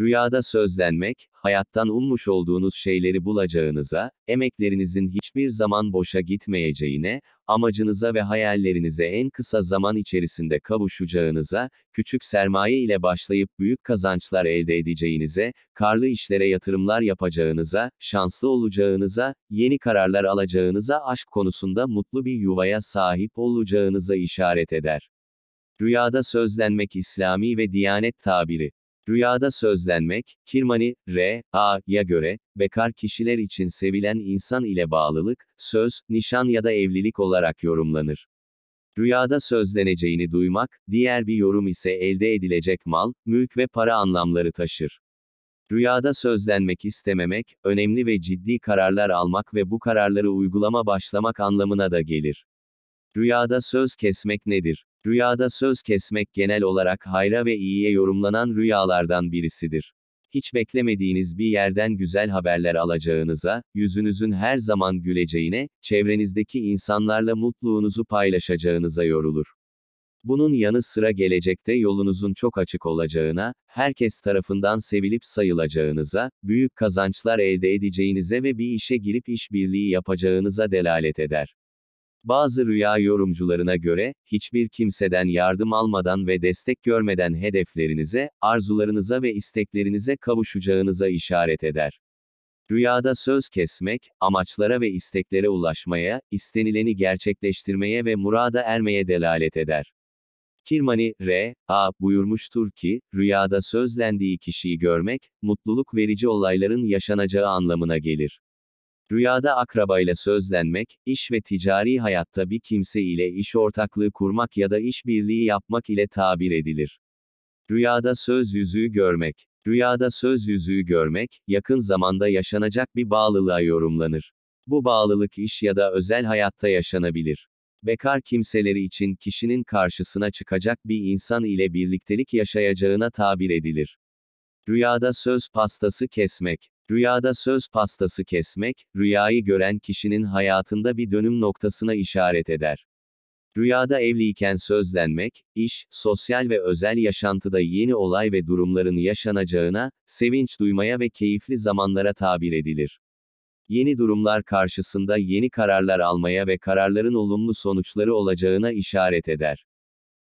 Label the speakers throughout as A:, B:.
A: Rüyada sözlenmek, hayattan ummuş olduğunuz şeyleri bulacağınıza, emeklerinizin hiçbir zaman boşa gitmeyeceğine, amacınıza ve hayallerinize en kısa zaman içerisinde kavuşacağınıza, küçük sermaye ile başlayıp büyük kazançlar elde edeceğinize, karlı işlere yatırımlar yapacağınıza, şanslı olacağınıza, yeni kararlar alacağınıza, aşk konusunda mutlu bir yuvaya sahip olacağınıza işaret eder. Rüyada sözlenmek İslami ve Diyanet tabiri. Rüyada sözlenmek, Kirmani, R. A. ya göre, bekar kişiler için sevilen insan ile bağlılık, söz, nişan ya da evlilik olarak yorumlanır. Rüyada sözleneceğini duymak, diğer bir yorum ise elde edilecek mal, mülk ve para anlamları taşır. Rüyada sözlenmek istememek, önemli ve ciddi kararlar almak ve bu kararları uygulama başlamak anlamına da gelir. Rüyada söz kesmek nedir? Rüyada söz kesmek genel olarak hayra ve iyiye yorumlanan rüyalardan birisidir. Hiç beklemediğiniz bir yerden güzel haberler alacağınıza, yüzünüzün her zaman güleceğine, çevrenizdeki insanlarla mutluluğunuzu paylaşacağınıza yorulur. Bunun yanı sıra gelecekte yolunuzun çok açık olacağına, herkes tarafından sevilip sayılacağınıza, büyük kazançlar elde edeceğinize ve bir işe girip işbirliği yapacağınıza delalet eder. Bazı rüya yorumcularına göre, hiçbir kimseden yardım almadan ve destek görmeden hedeflerinize, arzularınıza ve isteklerinize kavuşacağınıza işaret eder. Rüyada söz kesmek, amaçlara ve isteklere ulaşmaya, istenileni gerçekleştirmeye ve murada ermeye delalet eder. Kirmani, R. A. buyurmuştur ki, rüyada sözlendiği kişiyi görmek, mutluluk verici olayların yaşanacağı anlamına gelir. Rüyada akrabayla sözlenmek, iş ve ticari hayatta bir kimse ile iş ortaklığı kurmak ya da iş birliği yapmak ile tabir edilir. Rüyada söz yüzüğü görmek. Rüyada söz yüzüğü görmek, yakın zamanda yaşanacak bir bağlılığa yorumlanır. Bu bağlılık iş ya da özel hayatta yaşanabilir. Bekar kimseleri için kişinin karşısına çıkacak bir insan ile birliktelik yaşayacağına tabir edilir. Rüyada söz pastası kesmek. Rüyada söz pastası kesmek, rüyayı gören kişinin hayatında bir dönüm noktasına işaret eder. Rüyada evliyken sözlenmek, iş, sosyal ve özel yaşantıda yeni olay ve durumların yaşanacağına, sevinç duymaya ve keyifli zamanlara tabir edilir. Yeni durumlar karşısında yeni kararlar almaya ve kararların olumlu sonuçları olacağına işaret eder.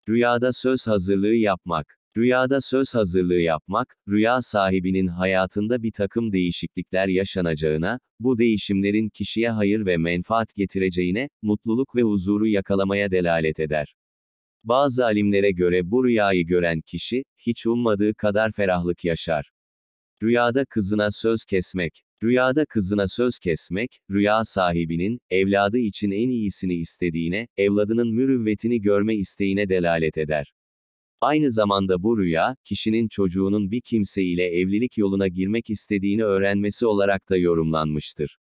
A: Rüyada söz hazırlığı yapmak Rüyada söz hazırlığı yapmak, rüya sahibinin hayatında bir takım değişiklikler yaşanacağına, bu değişimlerin kişiye hayır ve menfaat getireceğine, mutluluk ve huzuru yakalamaya delalet eder. Bazı alimlere göre bu rüyayı gören kişi, hiç ummadığı kadar ferahlık yaşar. Rüyada kızına söz kesmek. Rüyada kızına söz kesmek, rüya sahibinin, evladı için en iyisini istediğine, evladının mürüvvetini görme isteğine delalet eder. Aynı zamanda bu rüya, kişinin çocuğunun bir kimseyle evlilik yoluna girmek istediğini öğrenmesi olarak da yorumlanmıştır.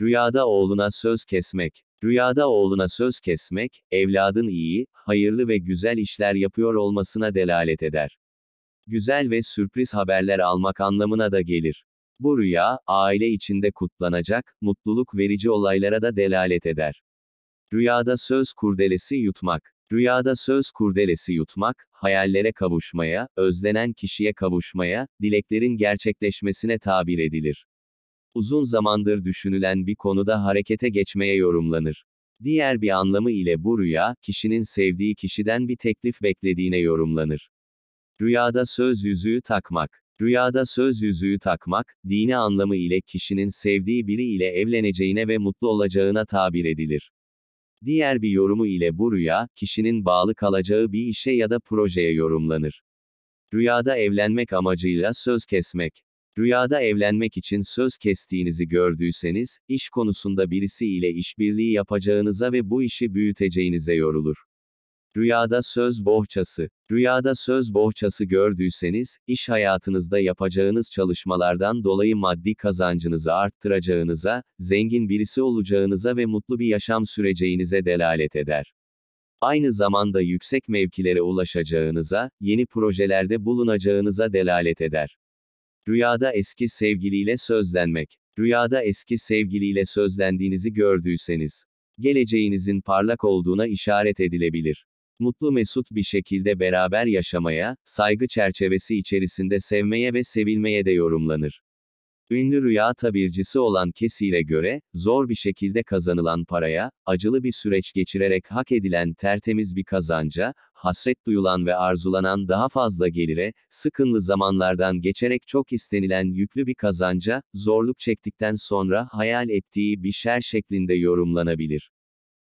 A: Rüyada oğluna söz kesmek. Rüyada oğluna söz kesmek, evladın iyi, hayırlı ve güzel işler yapıyor olmasına delalet eder. Güzel ve sürpriz haberler almak anlamına da gelir. Bu rüya, aile içinde kutlanacak, mutluluk verici olaylara da delalet eder. Rüyada söz kurdelesi yutmak. Rüyada söz kurdelesi yutmak, hayallere kavuşmaya, özlenen kişiye kavuşmaya, dileklerin gerçekleşmesine tabir edilir. Uzun zamandır düşünülen bir konuda harekete geçmeye yorumlanır. Diğer bir anlamı ile bu rüya, kişinin sevdiği kişiden bir teklif beklediğine yorumlanır. Rüyada söz yüzüğü takmak. Rüyada söz yüzüğü takmak, dini anlamı ile kişinin sevdiği biri ile evleneceğine ve mutlu olacağına tabir edilir. Diğer bir yorumu ile bu rüya, kişinin bağlı kalacağı bir işe ya da projeye yorumlanır. Rüyada evlenmek amacıyla söz kesmek. Rüyada evlenmek için söz kestiğinizi gördüyseniz, iş konusunda birisi ile işbirliği yapacağınıza ve bu işi büyüteceğinize yorulur. Rüyada söz bohçası. Rüyada söz bohçası gördüyseniz, iş hayatınızda yapacağınız çalışmalardan dolayı maddi kazancınızı arttıracağınıza, zengin birisi olacağınıza ve mutlu bir yaşam süreceğinize delalet eder. Aynı zamanda yüksek mevkilere ulaşacağınıza, yeni projelerde bulunacağınıza delalet eder. Rüyada eski sevgiliyle sözlenmek. Rüyada eski sevgiliyle sözlendiğinizi gördüyseniz, geleceğinizin parlak olduğuna işaret edilebilir mutlu mesut bir şekilde beraber yaşamaya, saygı çerçevesi içerisinde sevmeye ve sevilmeye de yorumlanır. Ünlü rüya tabircisi olan Kesi'yle göre, zor bir şekilde kazanılan paraya, acılı bir süreç geçirerek hak edilen tertemiz bir kazanca, hasret duyulan ve arzulanan daha fazla gelire, sıkınlı zamanlardan geçerek çok istenilen yüklü bir kazanca, zorluk çektikten sonra hayal ettiği bir şer şeklinde yorumlanabilir.